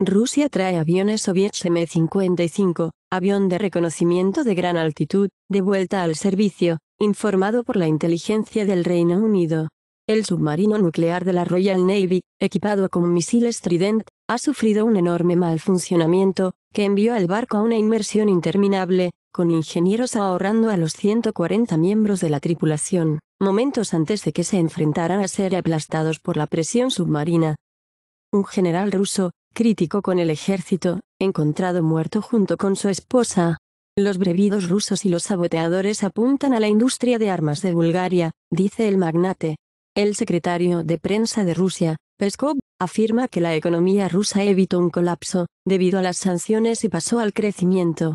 Rusia trae aviones Soviets M-55, avión de reconocimiento de gran altitud, de vuelta al servicio, informado por la inteligencia del Reino Unido. El submarino nuclear de la Royal Navy, equipado con misiles Trident, ha sufrido un enorme mal funcionamiento, que envió al barco a una inmersión interminable, con ingenieros ahorrando a los 140 miembros de la tripulación, momentos antes de que se enfrentaran a ser aplastados por la presión submarina. Un general ruso, crítico con el ejército, encontrado muerto junto con su esposa. Los brevidos rusos y los saboteadores apuntan a la industria de armas de Bulgaria, dice el magnate. El secretario de prensa de Rusia, Peskov, afirma que la economía rusa evitó un colapso, debido a las sanciones y pasó al crecimiento.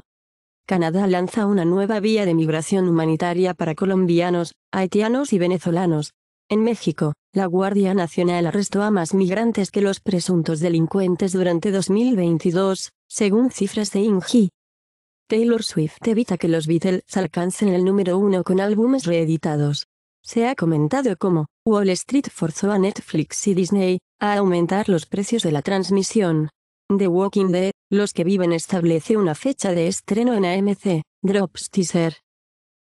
Canadá lanza una nueva vía de migración humanitaria para colombianos, haitianos y venezolanos, en México, la Guardia Nacional arrestó a más migrantes que los presuntos delincuentes durante 2022, según cifras de INGI. Taylor Swift evita que los Beatles alcancen el número uno con álbumes reeditados. Se ha comentado cómo Wall Street forzó a Netflix y Disney a aumentar los precios de la transmisión. The Walking Dead, Los que viven establece una fecha de estreno en AMC, Drops Teaser.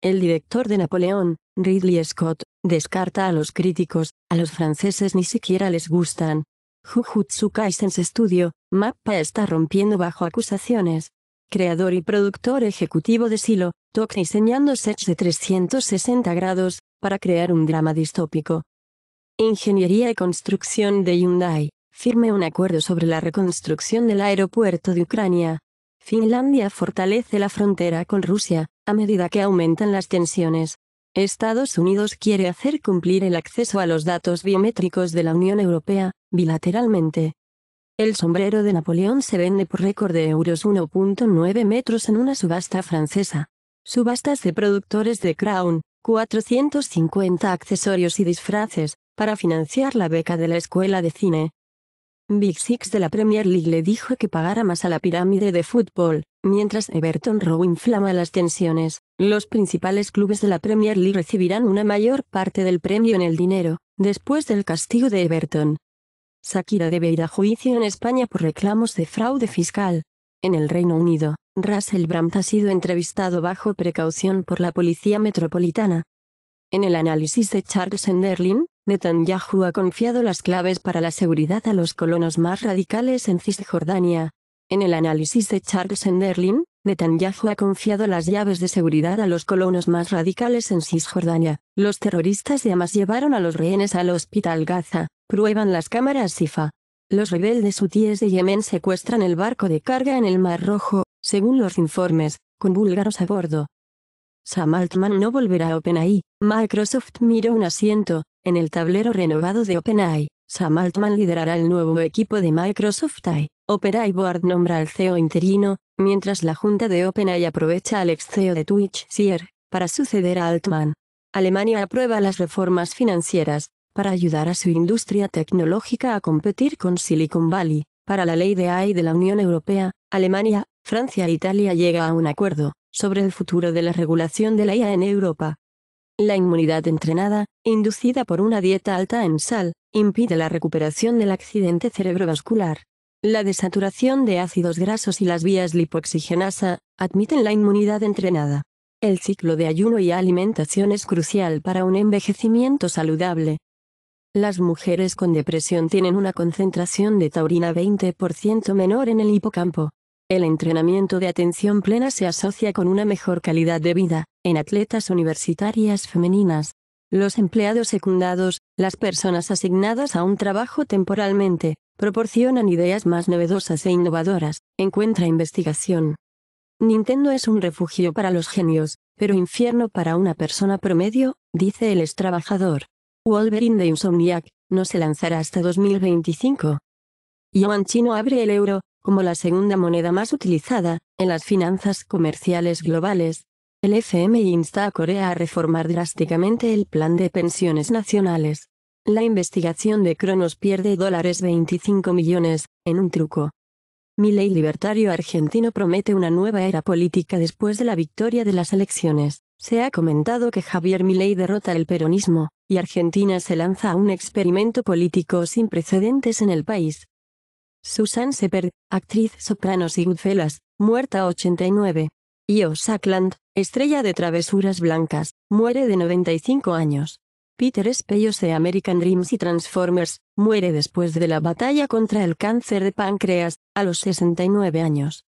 El director de Napoleón, Ridley Scott, descarta a los críticos, a los franceses ni siquiera les gustan. Jujutsu Kaisen's Studio, Mappa está rompiendo bajo acusaciones. Creador y productor ejecutivo de Silo, Toki diseñando sets de 360 grados, para crear un drama distópico. Ingeniería y construcción de Hyundai, firme un acuerdo sobre la reconstrucción del aeropuerto de Ucrania. Finlandia fortalece la frontera con Rusia, a medida que aumentan las tensiones. Estados Unidos quiere hacer cumplir el acceso a los datos biométricos de la Unión Europea, bilateralmente. El sombrero de Napoleón se vende por récord de euros 1.9 metros en una subasta francesa. Subastas de productores de Crown, 450 accesorios y disfraces, para financiar la beca de la Escuela de Cine, Big Six de la Premier League le dijo que pagara más a la pirámide de fútbol, mientras Everton rowe inflama las tensiones. Los principales clubes de la Premier League recibirán una mayor parte del premio en el dinero, después del castigo de Everton. Shakira debe ir a juicio en España por reclamos de fraude fiscal. En el Reino Unido, Russell Brandt ha sido entrevistado bajo precaución por la Policía Metropolitana. En el análisis de Charles Enderlin, Netanyahu ha confiado las claves para la seguridad a los colonos más radicales en Cisjordania. En el análisis de Charles Enderlin, Netanyahu ha confiado las llaves de seguridad a los colonos más radicales en Cisjordania. Los terroristas de Hamas llevaron a los rehenes al hospital Gaza, prueban las cámaras SIFA. Los rebeldes hutíes de Yemen secuestran el barco de carga en el Mar Rojo, según los informes, con búlgaros a bordo. Sam Altman no volverá a OpenAI, Microsoft miró un asiento, en el tablero renovado de OpenAI, Sam Altman liderará el nuevo equipo de Microsoft AI. OpenAI Board nombra al CEO interino, mientras la junta de OpenAI aprovecha al ex CEO de Twitch, Sier, para suceder a Altman. Alemania aprueba las reformas financieras, para ayudar a su industria tecnológica a competir con Silicon Valley. Para la ley de AI de la Unión Europea, Alemania, Francia e Italia llega a un acuerdo sobre el futuro de la regulación de la IA en Europa. La inmunidad entrenada, inducida por una dieta alta en sal, impide la recuperación del accidente cerebrovascular. La desaturación de ácidos grasos y las vías lipoxigenasa admiten la inmunidad entrenada. El ciclo de ayuno y alimentación es crucial para un envejecimiento saludable. Las mujeres con depresión tienen una concentración de taurina 20% menor en el hipocampo, el entrenamiento de atención plena se asocia con una mejor calidad de vida, en atletas universitarias femeninas. Los empleados secundados, las personas asignadas a un trabajo temporalmente, proporcionan ideas más novedosas e innovadoras, encuentra investigación. Nintendo es un refugio para los genios, pero infierno para una persona promedio, dice el ex trabajador. Wolverine de Insomniac, no se lanzará hasta 2025. Yuan Chino abre el euro, como la segunda moneda más utilizada, en las finanzas comerciales globales. El FMI insta a Corea a reformar drásticamente el plan de pensiones nacionales. La investigación de Cronos pierde dólares 25 millones, en un truco. Milei libertario argentino promete una nueva era política después de la victoria de las elecciones. Se ha comentado que Javier Milei derrota el peronismo, y Argentina se lanza a un experimento político sin precedentes en el país. Susan Shepard, actriz soprano y Goodfellas, muerta a 89. Io Sackland, estrella de Travesuras Blancas, muere de 95 años. Peter Spellos de American Dreams y Transformers, muere después de la batalla contra el cáncer de páncreas, a los 69 años.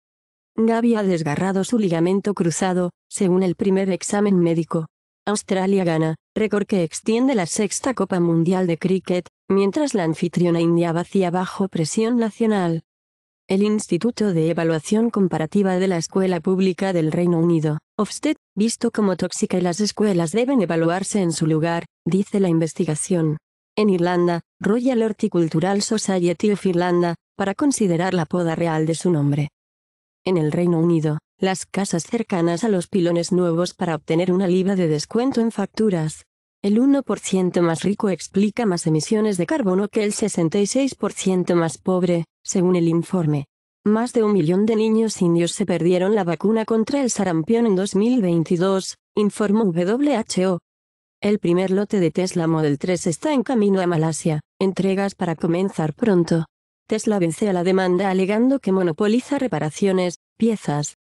Gaby ha desgarrado su ligamento cruzado, según el primer examen médico, Australia gana, récord que extiende la sexta Copa Mundial de Cricket, mientras la anfitriona India vacía bajo presión nacional. El Instituto de Evaluación Comparativa de la Escuela Pública del Reino Unido, Ofsted, visto como tóxica y las escuelas deben evaluarse en su lugar, dice la investigación. En Irlanda, Royal Horticultural Society of Irlanda, para considerar la poda real de su nombre. En el Reino Unido, las casas cercanas a los pilones nuevos para obtener una libra de descuento en facturas. El 1% más rico explica más emisiones de carbono que el 66% más pobre, según el informe. Más de un millón de niños indios se perdieron la vacuna contra el sarampión en 2022, informó WHO. El primer lote de Tesla Model 3 está en camino a Malasia, entregas para comenzar pronto. Tesla vence a la demanda alegando que monopoliza reparaciones, piezas,